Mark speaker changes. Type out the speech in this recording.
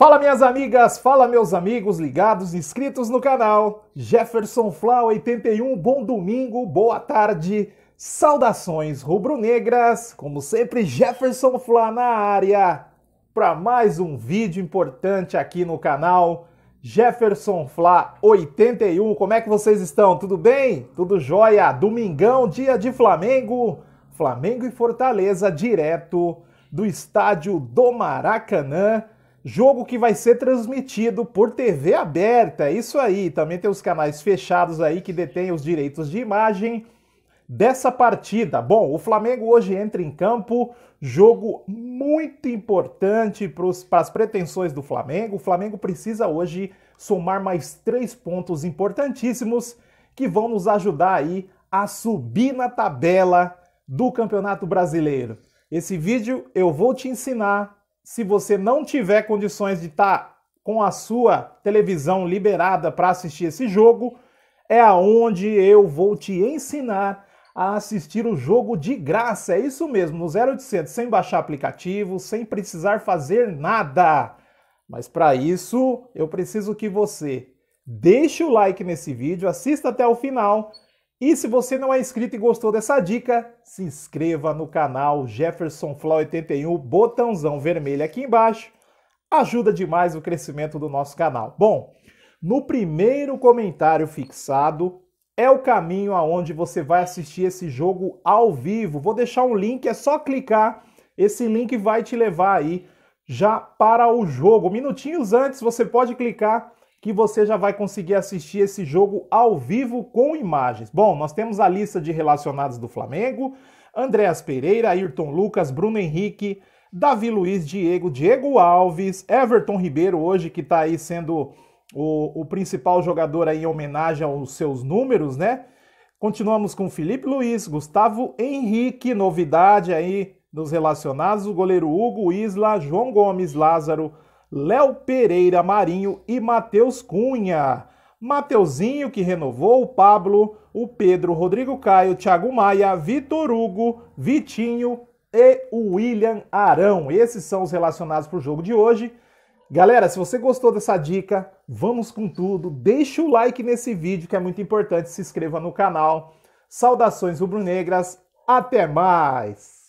Speaker 1: Fala minhas amigas, fala meus amigos ligados, inscritos no canal. Jefferson Fla 81, bom domingo, boa tarde. Saudações rubro-negras. Como sempre, Jefferson Fla na área para mais um vídeo importante aqui no canal. Jefferson Fla 81. Como é que vocês estão? Tudo bem? Tudo jóia? Domingão, dia de Flamengo. Flamengo e Fortaleza direto do estádio do Maracanã. Jogo que vai ser transmitido por TV aberta, é isso aí. Também tem os canais fechados aí que detêm os direitos de imagem dessa partida. Bom, o Flamengo hoje entra em campo, jogo muito importante para as pretensões do Flamengo. O Flamengo precisa hoje somar mais três pontos importantíssimos que vão nos ajudar aí a subir na tabela do Campeonato Brasileiro. Esse vídeo eu vou te ensinar se você não tiver condições de estar tá com a sua televisão liberada para assistir esse jogo, é aonde eu vou te ensinar a assistir o jogo de graça. É isso mesmo, no 0800, sem baixar aplicativo, sem precisar fazer nada. Mas para isso, eu preciso que você deixe o like nesse vídeo, assista até o final e se você não é inscrito e gostou dessa dica, se inscreva no canal Jefferson Fla 81, botãozão vermelho aqui embaixo. Ajuda demais o crescimento do nosso canal. Bom, no primeiro comentário fixado é o caminho aonde você vai assistir esse jogo ao vivo. Vou deixar um link, é só clicar. Esse link vai te levar aí já para o jogo. Minutinhos antes você pode clicar que você já vai conseguir assistir esse jogo ao vivo com imagens. Bom, nós temos a lista de relacionados do Flamengo: Andréas Pereira, Ayrton Lucas, Bruno Henrique, Davi Luiz, Diego, Diego Alves, Everton Ribeiro, hoje que está aí sendo o, o, principal jogador aí em homenagem aos seus números, né? Continuamos com Felipe Luiz, Gustavo Henrique, novidade aí nos relacionados, o goleiro Hugo, Isla, João Gomes, Lázaro, Léo Pereira Marinho e Matheus Cunha. Mateuzinho, que renovou, o Pablo, o Pedro, Rodrigo Caio, Thiago Maia, Vitor Hugo, Vitinho e o William Arão. Esses são os relacionados para o jogo de hoje. Galera, se você gostou dessa dica, vamos com tudo. Deixa o like nesse vídeo que é muito importante. Se inscreva no canal. Saudações rubro-negras. Até mais!